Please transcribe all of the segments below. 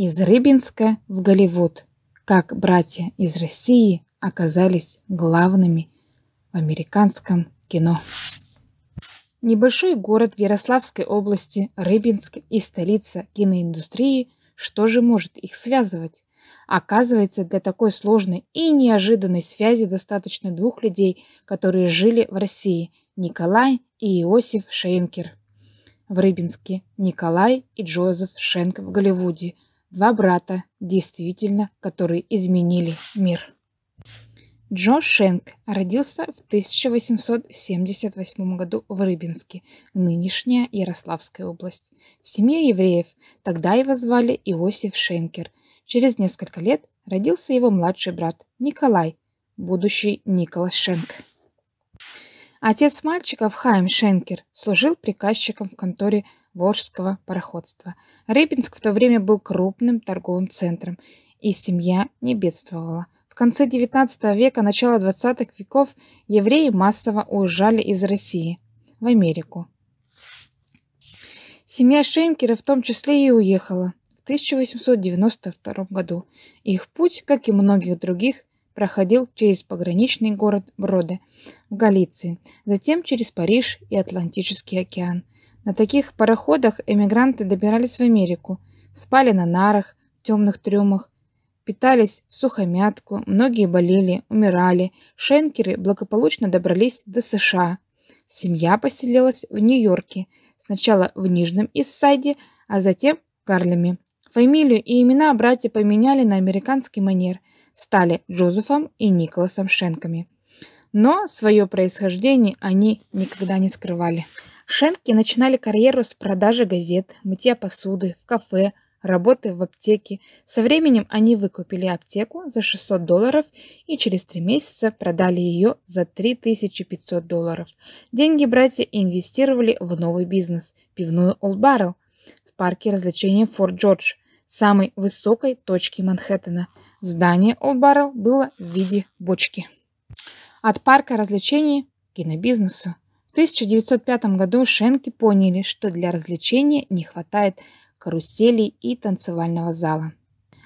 из Рыбинска в Голливуд, как братья из России оказались главными в американском кино. Небольшой город в Ярославской области Рыбинск и столица киноиндустрии, что же может их связывать? Оказывается, для такой сложной и неожиданной связи достаточно двух людей, которые жили в России – Николай и Иосиф Шенкер в Рыбинске, Николай и Джозеф Шенк в Голливуде – Два брата, действительно, которые изменили мир. Джо Шенк родился в 1878 году в Рыбинске, нынешняя Ярославская область, в семье евреев. Тогда его звали Иосиф Шенкер. Через несколько лет родился его младший брат Николай, будущий Николас Шенк. Отец мальчиков Хайм Шенкер служил приказчиком в конторе Волжского пароходства. Рыбинск в то время был крупным торговым центром, и семья не бедствовала. В конце XIX века, начало XX веков евреи массово уезжали из России в Америку. Семья Шенкера в том числе и уехала в 1892 году. Их путь, как и многих других, проходил через пограничный город Броде в Галиции, затем через Париж и Атлантический океан – на таких пароходах эмигранты добирались в Америку, спали на нарах, темных трюмах, питались в сухомятку, многие болели, умирали. Шенкеры благополучно добрались до США. Семья поселилась в Нью-Йорке, сначала в Нижнем Иссайде, а затем в Гарлеме. Фамилию и имена братья поменяли на американский манер, стали Джозефом и Николасом Шенками. Но свое происхождение они никогда не скрывали. Шенки начинали карьеру с продажи газет, мытья посуды, в кафе, работы в аптеке. Со временем они выкупили аптеку за 600 долларов и через три месяца продали ее за 3500 долларов. Деньги братья инвестировали в новый бизнес – пивную Old Barrel в парке развлечений Форт Джордж, самой высокой точки Манхэттена. Здание Old Barrel было в виде бочки. От парка развлечений к кинобизнесу – 1905 году Шенки поняли, что для развлечения не хватает каруселей и танцевального зала.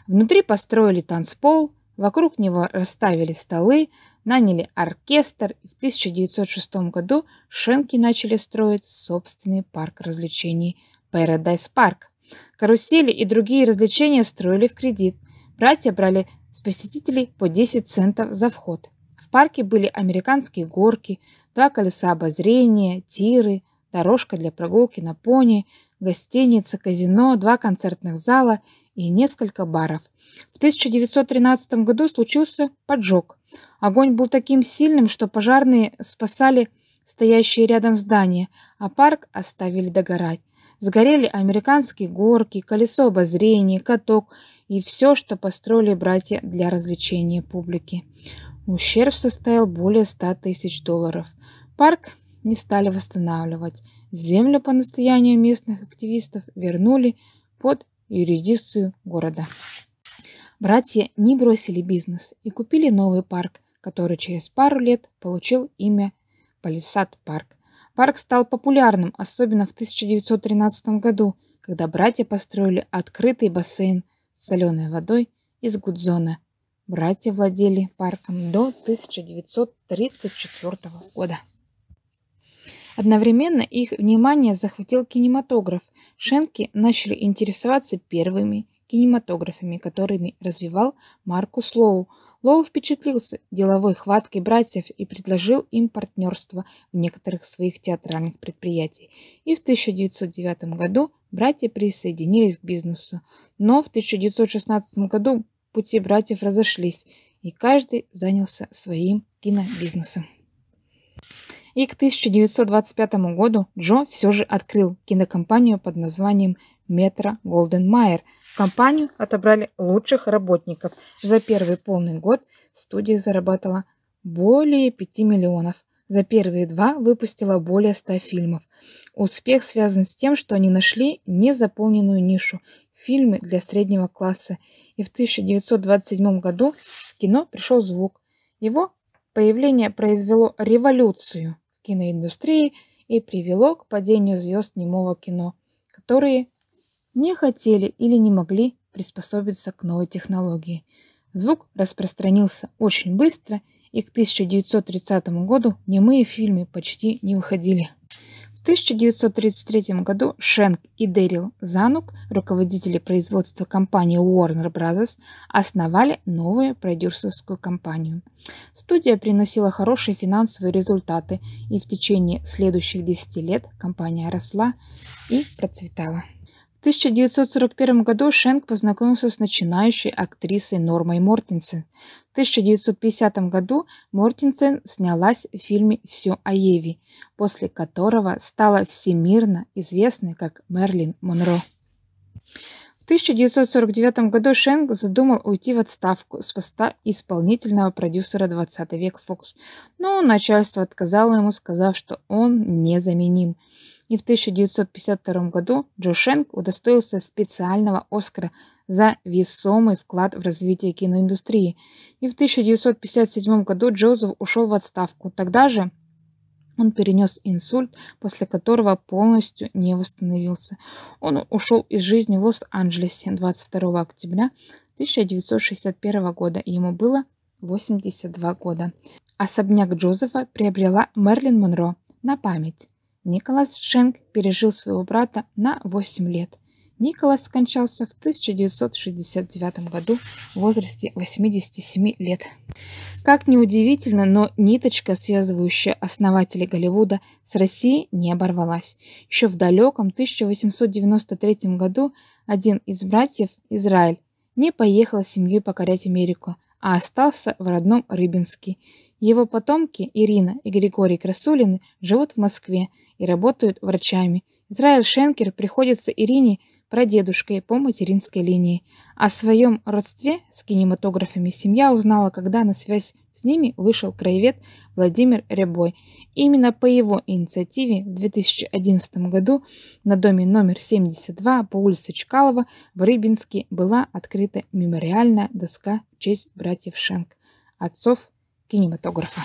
Внутри построили танцпол, вокруг него расставили столы, наняли оркестр, и в 1906 году Шенки начали строить собственный парк развлечений Paradise Park. Карусели и другие развлечения строили в кредит. Братья брали с посетителей по 10 центов за вход – парке были американские горки, два колеса обозрения, тиры, дорожка для прогулки на пони, гостиница, казино, два концертных зала и несколько баров. В 1913 году случился поджог. Огонь был таким сильным, что пожарные спасали стоящие рядом здания, а парк оставили догорать. Сгорели американские горки, колесо обозрения, каток и все, что построили братья для развлечения публики. Ущерб составил более 100 тысяч долларов. Парк не стали восстанавливать. Землю по настоянию местных активистов вернули под юрисдикцию города. Братья не бросили бизнес и купили новый парк, который через пару лет получил имя Палисад парк. Парк стал популярным, особенно в 1913 году, когда братья построили открытый бассейн с соленой водой из гудзона Братья владели парком до 1934 года. Одновременно их внимание захватил кинематограф. Шенки начали интересоваться первыми кинематографами, которыми развивал Маркус Лоу. Лоу впечатлился деловой хваткой братьев и предложил им партнерство в некоторых своих театральных предприятиях. И в 1909 году братья присоединились к бизнесу. Но в 1916 году пути братьев разошлись, и каждый занялся своим кинобизнесом. И к 1925 году Джо все же открыл кинокомпанию под названием «Метро Голден Майер». компанию отобрали лучших работников. За первый полный год студия зарабатывала более 5 миллионов. За первые два выпустила более 100 фильмов. Успех связан с тем, что они нашли незаполненную нишу фильмы для среднего класса, и в 1927 году в кино пришел звук. Его появление произвело революцию в киноиндустрии и привело к падению звезд немого кино, которые не хотели или не могли приспособиться к новой технологии. Звук распространился очень быстро, и к 1930 году немые фильмы почти не выходили. В 1933 году Шенк и Дэрил Занук, руководители производства компании Warner Bros., основали новую продюсерскую компанию. Студия приносила хорошие финансовые результаты, и в течение следующих 10 лет компания росла и процветала. В 1941 году Шенк познакомился с начинающей актрисой Нормой Мортенсен, 1950 году Мортенсен снялась в фильме «Все о Еве», после которого стала всемирно известной как Мерлин Монро. В 1949 году Шенк задумал уйти в отставку с поста исполнительного продюсера 20 век Fox, но начальство отказало ему, сказав, что он незаменим и в 1952 году Джо Шенк удостоился специального Оскара за весомый вклад в развитие киноиндустрии. И в 1957 году Джозеф ушел в отставку. Тогда же он перенес инсульт, после которого полностью не восстановился. Он ушел из жизни в Лос-Анджелесе 22 октября 1961 года. Ему было 82 года. Особняк Джозефа приобрела Мерлин Монро на память. Николас Шенк пережил своего брата на 8 лет. Николас скончался в 1969 году в возрасте 87 лет. Как ни удивительно, но ниточка, связывающая основателей Голливуда с Россией, не оборвалась. Еще в далеком 1893 году один из братьев, Израиль, не поехал с семьей покорять Америку, а остался в родном Рыбинске. Его потомки Ирина и Григорий Красулины живут в Москве и работают врачами. Израиль Шенкер приходится Ирине прадедушкой по материнской линии. О своем родстве с кинематографами семья узнала, когда на связь с ними вышел краевед Владимир Рябой. Именно по его инициативе в 2011 году на доме номер 72 по улице Чкалова в Рыбинске была открыта мемориальная доска в честь братьев Шенк, отцов кинематографа.